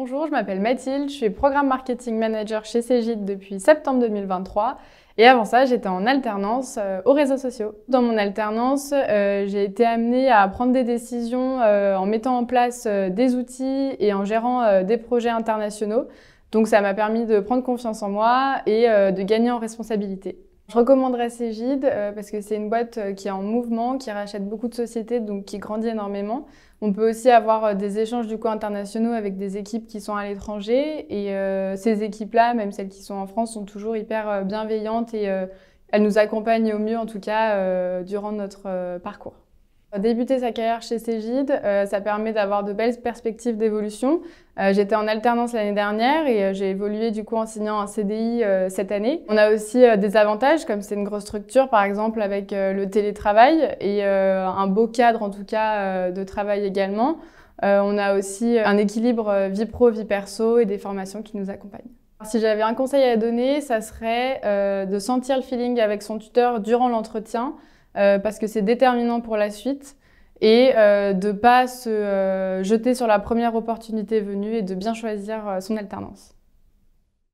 Bonjour, je m'appelle Mathilde, je suis Programme Marketing Manager chez Cégide depuis septembre 2023. Et avant ça, j'étais en alternance euh, aux réseaux sociaux. Dans mon alternance, euh, j'ai été amenée à prendre des décisions euh, en mettant en place des outils et en gérant des projets internationaux. Donc ça m'a permis de prendre confiance en moi et de gagner en responsabilité. Je recommanderais Cégide euh, parce que c'est une boîte euh, qui est en mouvement, qui rachète beaucoup de sociétés, donc qui grandit énormément. On peut aussi avoir euh, des échanges du coup internationaux avec des équipes qui sont à l'étranger et ces équipes-là, même celles qui sont en France, sont toujours hyper bienveillantes et elles nous accompagnent au mieux en tout cas durant notre parcours. Débuter sa carrière chez Cégide, euh, ça permet d'avoir de belles perspectives d'évolution. Euh, j'étais en alternance l'année dernière et euh, j'ai évolué du coup en signant un CDI cette année. On a aussi des avantages comme c'est une grosse structure par exemple avec le télétravail et un beau cadre en tout cas de travail également. on a aussi un équilibre vie pro, vie perso et des formations qui nous accompagnent. Si j'avais un conseil à donner, ça serait de sentir le feeling avec son tuteur durant l'entretien. Euh, parce que c'est déterminant pour la suite et euh, de ne pas se euh, jeter sur la première opportunité venue et de bien choisir son alternance.